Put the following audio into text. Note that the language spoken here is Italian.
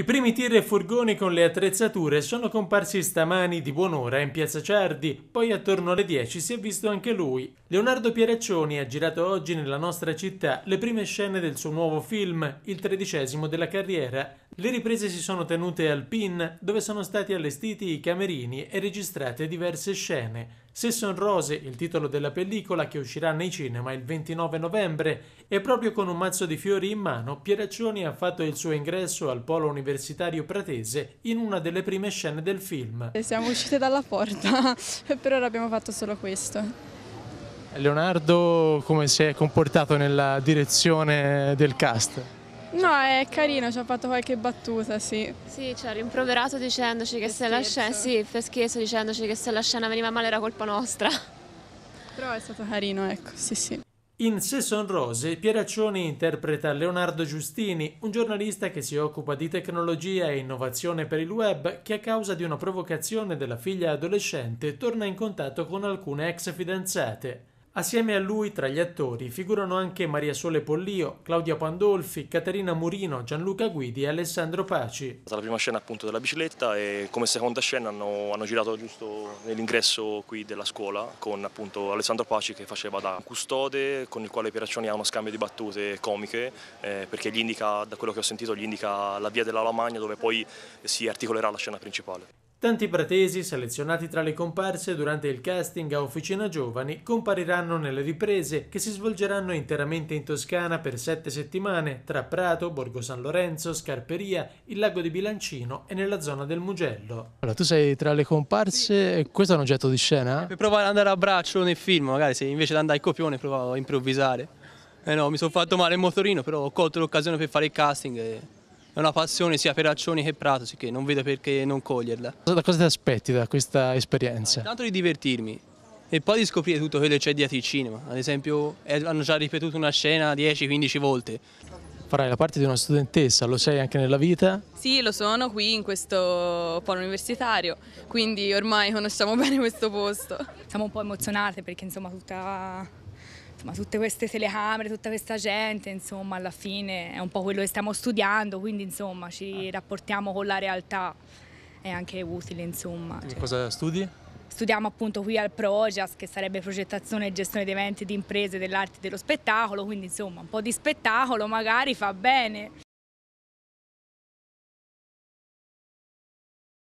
I primi tir e furgoni con le attrezzature sono comparsi stamani di buon'ora in Piazza Ciardi, poi attorno alle 10 si è visto anche lui. Leonardo Pieraccioni ha girato oggi nella nostra città le prime scene del suo nuovo film, il tredicesimo della carriera, le riprese si sono tenute al PIN, dove sono stati allestiti i camerini e registrate diverse scene. Sesson Rose, il titolo della pellicola che uscirà nei cinema il 29 novembre, e proprio con un mazzo di fiori in mano, Pieraccioni ha fatto il suo ingresso al polo universitario pratese in una delle prime scene del film. Siamo uscite dalla porta e per ora abbiamo fatto solo questo. Leonardo come si è comportato nella direzione del cast? No, è carino, ci ha fatto qualche battuta, sì. Sì, ci ha rimproverato dicendoci che se la scena, sì, per scherzo dicendoci che se la scena veniva male era colpa nostra. Però è stato carino, ecco, sì, sì. In Se son rose, Pieraccioni interpreta Leonardo Giustini, un giornalista che si occupa di tecnologia e innovazione per il web, che a causa di una provocazione della figlia adolescente torna in contatto con alcune ex fidanzate. Assieme a lui, tra gli attori, figurano anche Maria Sole Pollio, Claudia Pandolfi, Caterina Murino, Gianluca Guidi e Alessandro Paci. È La prima scena appunto della bicicletta e come seconda scena hanno, hanno girato giusto nell'ingresso qui della scuola con appunto Alessandro Paci che faceva da custode con il quale Pieraccioni ha uno scambio di battute comiche eh, perché gli indica, da quello che ho sentito, gli indica la via della Lamagna dove poi si articolerà la scena principale. Tanti pratesi selezionati tra le comparse durante il casting a Officina Giovani compariranno nelle riprese che si svolgeranno interamente in Toscana per sette settimane tra Prato, Borgo San Lorenzo, Scarperia, il lago di Bilancino e nella zona del Mugello. Allora, tu sei tra le comparse, questo è un oggetto di scena? Eh, per provare ad andare a braccio nel film, magari se invece di andare al copione provavo a improvvisare. Eh no, mi sono fatto male il motorino, però ho colto l'occasione per fare il casting e è una passione sia per Accioni che Prato, che non vedo perché non coglierla. Da cosa ti aspetti da questa esperienza? Intanto di divertirmi e poi di scoprire tutto quello che c'è dietro il cinema. Ad esempio eh, hanno già ripetuto una scena 10-15 volte. Farai la parte di una studentessa, lo sei anche nella vita? Sì, lo sono qui in questo polo universitario, quindi ormai conosciamo bene questo posto. Siamo un po' emozionate perché insomma tutta insomma, esatto, tutte queste telecamere, tutta questa gente, insomma, alla fine è un po' quello che stiamo studiando, quindi insomma, ci ah. rapportiamo con la realtà, è anche utile, insomma. Cioè. Cosa studi? Studiamo appunto qui al Projas, che sarebbe progettazione e gestione di eventi di imprese dell'arte e dello spettacolo, quindi insomma un po' di spettacolo magari fa bene.